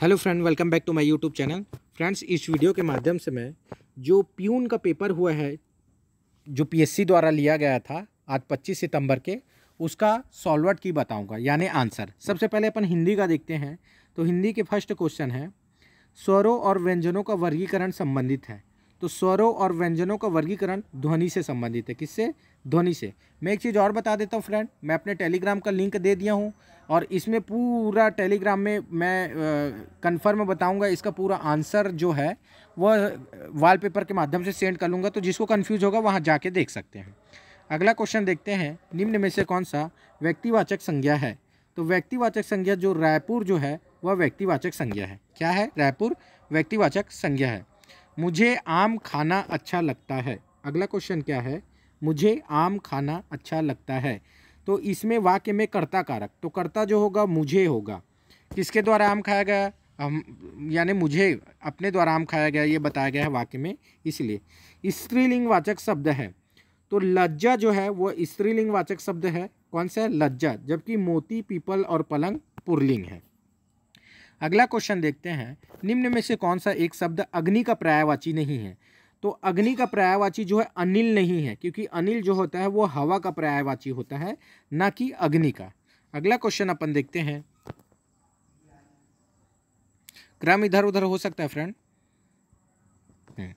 Hello friend welcome back to my YouTube channel friends इस video के माध्यम से मैं जो प्यून का पेपर हुआ है जो पीएससी द्वारा लिया गया था आज 25 सितंबर के उसका सॉल्वर्ट की बताऊंगा यानी आंसर सबसे पहले अपन हिंदी का देखते हैं तो हिंदी के फर्स्ट क्वेश्चन है स्वरों और व्यंजनों का वर्गीकरण संबंधित है तो स्वरों और व्यंजनों का वर्गीकरण ध्वनि से संबंधित है किससे ध्वनि से मैं एक चीज़ और बता देता हूँ फ्रेंड मैं अपने टेलीग्राम का लिंक दे दिया हूँ और इसमें पूरा टेलीग्राम में मैं कंफर्म बताऊंगा इसका पूरा आंसर जो है वह वॉलपेपर के माध्यम से सेंड कर लूँगा तो जिसको कन्फ्यूज़ होगा वहाँ जाके देख सकते हैं अगला क्वेश्चन देखते हैं निम्न में से कौन सा व्यक्तिवाचक संज्ञा है तो व्यक्तिवाचक संज्ञा जो रायपुर जो है वह व्यक्तिवाचक संज्ञा है क्या है रायपुर व्यक्तिवाचक संज्ञा है मुझे आम खाना अच्छा लगता है अगला क्वेश्चन क्या है मुझे आम खाना अच्छा लगता है तो इसमें वाक्य में कर्ता कारक तो कर्ता जो होगा मुझे होगा किसके द्वारा आम खाया गया हम यानी मुझे अपने द्वारा आम खाया गया ये बताया गया है वाक्य में इसलिए स्त्रीलिंग वाचक शब्द है तो लज्जा जो है वो वाचक शब्द है कौन सा है लज्जा जबकि मोती पीपल और पलंग पुरलिंग है अगला क्वेश्चन देखते हैं निम्न में से कौन सा एक शब्द अग्नि का पर्यायवाची नहीं है तो अग्नि का पर्यायवाची जो है अनिल नहीं है क्योंकि अनिल जो होता है वो हवा का पर्यायवाची होता है ना कि अग्नि का अगला क्वेश्चन अपन देखते हैं क्रम इधर उधर हो सकता है फ्रेंड हम्म।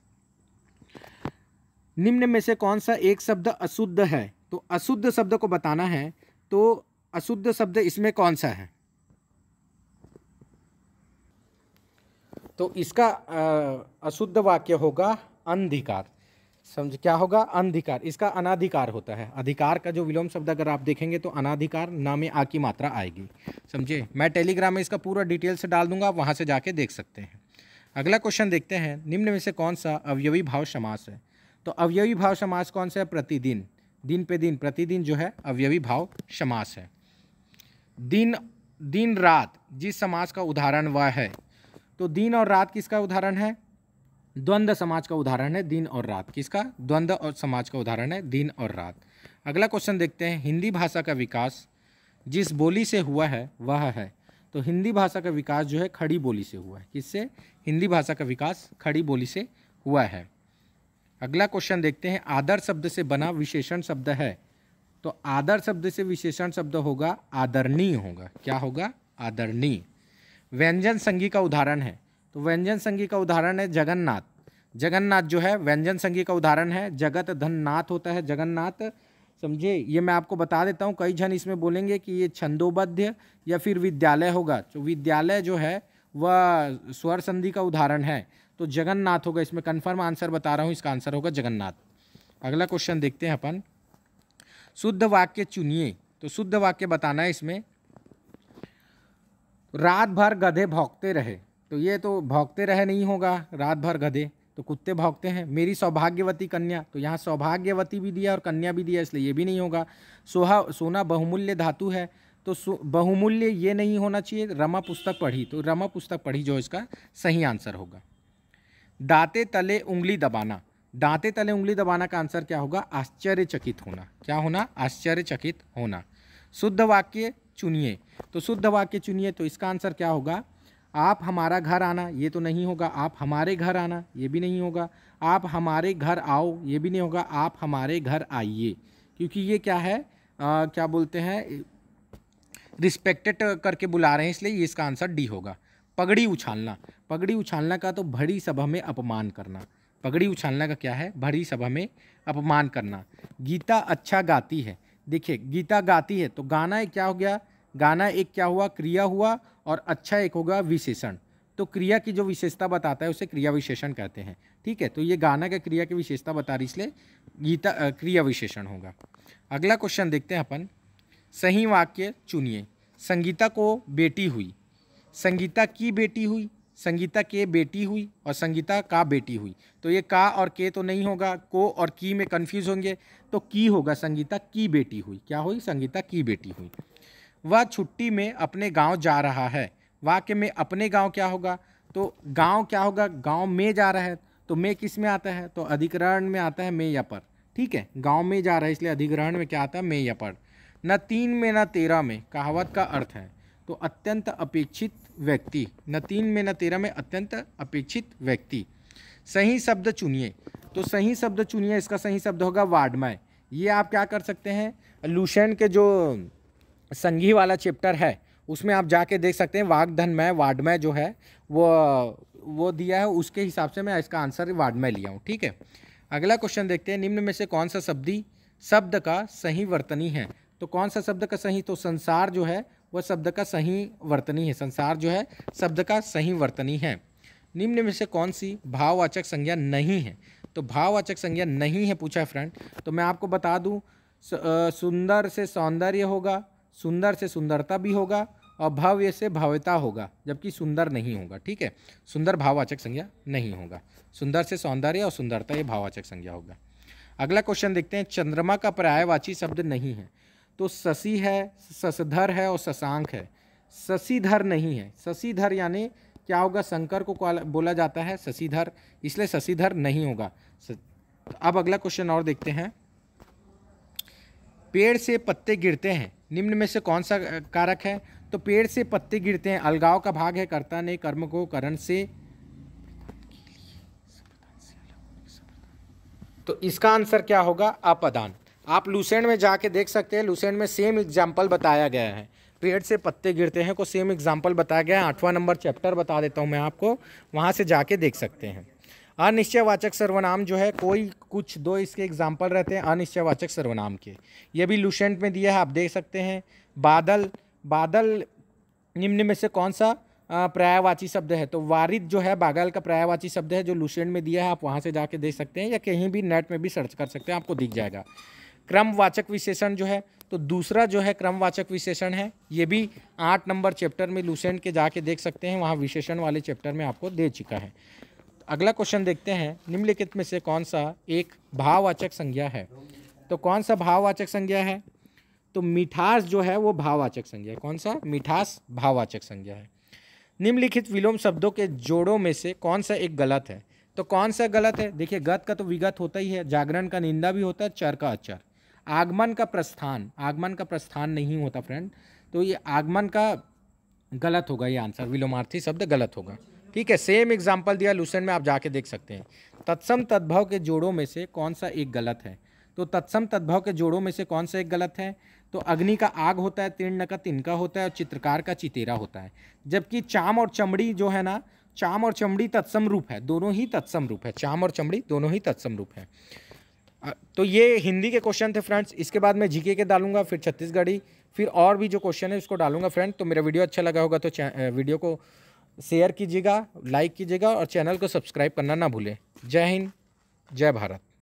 निम्न में से कौन सा एक शब्द अशुद्ध है तो अशुद्ध शब्द को बताना है तो अशुद्ध शब्द इसमें कौन सा है तो इसका अशुद्ध वाक्य होगा अंधिकार समझ क्या होगा अंधिकार इसका अनाधिकार होता है अधिकार का जो विलोम शब्द अगर आप देखेंगे तो अनाधिकार नामे आ की मात्रा आएगी समझे मैं टेलीग्राम में इसका पूरा डिटेल से डाल दूंगा वहां से जाके देख सकते हैं अगला क्वेश्चन देखते हैं निम्न में से कौन सा अवयवी भाव समास है तो अवयवी भाव समास कौन सा है प्रतिदिन दिन पे दिन प्रतिदिन जो है अवयवी भाव समास है दिन दिन रात जिस समास का उदाहरण वह है तो दिन और रात किसका उदाहरण है द्वंद्व समाज का उदाहरण है दिन और रात किसका द्वंद्व और समाज का उदाहरण है दिन और रात अगला क्वेश्चन देखते हैं हिंदी भाषा का विकास जिस बोली से हुआ है वह है तो हिंदी भाषा का विकास जो है खड़ी बोली से हुआ है किससे हिंदी भाषा का विकास खड़ी बोली से हुआ है अगला क्वेश्चन देखते हैं आदर शब्द से बना विशेषण शब्द है तो आदर शब्द से विशेषण शब्द होगा आदरणीय होगा क्या होगा आदरणीय व्यंजन संगी का उदाहरण है तो व्यंजन संगी का उदाहरण है जगन्नाथ जगन्नाथ जो है व्यंजन संगी का उदाहरण है जगत धननाथ होता है जगन्नाथ समझे ये मैं आपको बता देता हूँ कई जन इसमें बोलेंगे कि ये छंदोबद्ध या फिर विद्यालय होगा तो विद्यालय जो है वह स्वर संधि का उदाहरण है तो जगन्नाथ होगा इसमें कन्फर्म आंसर बता रहा हूँ इसका आंसर होगा जगन्नाथ अगला क्वेश्चन देखते हैं अपन शुद्ध वाक्य चुनिए तो शुद्ध वाक्य बताना है इसमें रात भर गधे भौंकते रहे तो ये तो भौंकते रहे नहीं होगा रात भर गधे तो कुत्ते भौंकते हैं मेरी सौभाग्यवती कन्या तो यहाँ सौभाग्यवती भी दिया और कन्या भी दिया इसलिए ये भी नहीं होगा सोहा सोना बहुमूल्य धातु है तो बहुमूल्य ये नहीं होना चाहिए रमा पुस्तक पढ़ी तो रमा पुस्तक पढ़ी जो इसका सही आंसर होगा दाँते तले उंगली दबाना दाँते तले उंगली दबाना का आंसर क्या होगा आश्चर्यचकित होना क्या होना आश्चर्यचकित होना शुद्ध वाक्य चुनिए तो शुद्ध वाक्य चुनिए तो इसका आंसर क्या होगा आप हमारा घर आना ये तो नहीं होगा आप हमारे घर आना ये भी नहीं होगा आप हमारे घर आओ ये भी नहीं होगा आप हमारे घर आइए क्योंकि ये क्या है आ, क्या बोलते हैं रिस्पेक्टेड करके बुला रहे हैं इसलिए ये इसका आंसर डी होगा पगड़ी उछालना पगड़ी उछालना का तो भरी सभा में अपमान करना पगड़ी उछालना का क्या है भरी सभा में अपमान करना गीता अच्छा गाती है देखिए गीता गाती है तो गाना है क्या हो गया गाना एक क्या हुआ क्रिया हुआ और अच्छा एक होगा विशेषण तो क्रिया की जो विशेषता बताता है उसे क्रिया विशेषण कहते हैं ठीक है तो ये गाना का क्रिया की विशेषता बता रही इसलिए गीता क्रिया विशेषण होगा अगला क्वेश्चन देखते हैं अपन सही वाक्य चुनिए संगीता को बेटी हुई संगीता की बेटी हुई संगीता के बेटी हुई और संगीता का बेटी हुई तो ये का और के तो नहीं होगा को और की में कन्फ्यूज होंगे तो की होगा संगीता की बेटी हुई क्या हुई संगीता की बेटी हुई वह छुट्टी में अपने गांव जा रहा है वाक्य में अपने गांव क्या होगा तो गांव क्या होगा गांव में जा रहा है तो में किस में आता है तो अधिग्रहण में आता है में या पर ठीक है गांव में जा रहा है इसलिए अधिग्रहण में क्या आता है में या पर न तीन में न तेरह में कहावत का अर्थ है तो अत्यंत अपेक्षित व्यक्ति न तीन में न तेरह में अत्यंत अपेक्षित व्यक्ति सही शब्द चुनिए तो सही शब्द चुनिए इसका सही शब्द होगा वाडमय ये आप क्या कर सकते हैं लूशन के जो संघी वाला चैप्टर है उसमें आप जाके देख सकते हैं वागधनमय वाडमय जो है वो वो दिया है उसके हिसाब से मैं इसका आंसर वाडमय लिया हूँ ठीक है अगला क्वेश्चन देखते हैं निम्न में से कौन सा शब्दी शब्द का सही वर्तनी है तो कौन सा शब्द का सही तो संसार जो है वह शब्द का सही वर्तनी है संसार जो है शब्द का सही वर्तनी है निम्न में से कौन सी भाववाचक संज्ञा नहीं है तो भाववाचक संज्ञा नहीं है पूछा है फ्रेंड तो मैं आपको बता दूं सुंदर से सौंदर्य होगा सुंदर से सुंदरता भी होगा और भव्य से भव्यता होगा जबकि सुंदर नहीं होगा ठीक है सुंदर भाववाचक संज्ञा नहीं होगा सुंदर से सौंदर्य और सुंदरता ये भाववाचक संज्ञा होगा अगला क्वेश्चन देखते हैं चंद्रमा का पर्यायवाची शब्द नहीं है तो शशि है ससधर है और शशांक है शशिधर नहीं है शशिधर यानी क्या होगा शंकर को बोला जाता है शशिधर इसलिए शशिधर नहीं होगा अब अगला क्वेश्चन और देखते हैं पेड़ से पत्ते गिरते हैं निम्न में से कौन सा कारक है तो पेड़ से पत्ते गिरते हैं अलगाव का भाग है कर्ता ने कर्म को करण से तो इसका आंसर क्या होगा अपदान आप लूसेंड में जाके देख सकते हैं लूसेंड में सेम एग्जाम्पल बताया गया है पेड़ से पत्ते गिरते हैं को सेम एग्जाम्पल बताया गया है आठवां नंबर चैप्टर बता देता हूँ मैं आपको वहां से जाके देख सकते हैं अनिश्चयवाचक सर्वनाम जो है कोई कुछ दो इसके एग्जाम्पल रहते हैं अनिश्चयवाचक सर्वनाम के ये भी लुसेंट में दिया है आप देख सकते हैं बादल बादल निम्न में से कौन सा प्रायवाची शब्द है तो वारिद जो है बागल का प्रायवाची शब्द है जो लुसेंट में दिया है आप वहाँ से जाके देख सकते हैं या कहीं भी नेट में भी सर्च कर सकते हैं आपको दिख जाएगा क्रमवाचक विशेषण जो है तो दूसरा जो है क्रमवाचक विशेषण है ये भी आठ नंबर चैप्टर में लूसेंट के जाके देख सकते हैं वहाँ विशेषण वाले चैप्टर में आपको दे चुका है अगला क्वेश्चन देखते हैं निम्नलिखित में से कौन सा एक भाववाचक संज्ञा है तो कौन सा भाववाचक संज्ञा है तो मिठास जो है वो भाववाचक संज्ञा है कौन सा मिठास भाववाचक संज्ञा है निम्नलिखित विलोम शब्दों के जोड़ों में से कौन सा एक गलत है तो कौन सा गलत है देखिए गत का तो विगत होता ही है जागरण का निंदा भी होता है चर का अचर आगमन का प्रस्थान आगमन का प्रस्थान नहीं होता फ्रेंड तो ये आगमन का गलत होगा ये आंसर विलोमार्थी शब्द गलत होगा ठीक है सेम एग्जाम्पल दिया लूसेंट में आप जाके देख सकते हैं तत्सम तद्भव के जोड़ों में से कौन सा एक गलत है तो तत्सम तद्भव के जोड़ों में से कौन सा एक गलत है तो अग्नि का आग होता है तीर्ण का तिनका होता है और चित्रकार का चितेरा होता है जबकि चाम और चमड़ी जो है ना चाम और चमड़ी तत्सम रूप है दोनों ही तत्सम रूप है चाम और चमड़ी दोनों ही तत्सम रूप है तो ये हिंदी के क्वेश्चन थे फ्रेंड्स इसके बाद मैं जीके के डालूंगा फिर छत्तीसगढ़ी फिर और भी जो क्वेश्चन है उसको डालूंगा फ्रेंड तो मेरा वीडियो अच्छा लगा होगा तो वीडियो को शेयर कीजिएगा लाइक कीजिएगा और चैनल को सब्सक्राइब करना ना भूलें जय हिंद जय भारत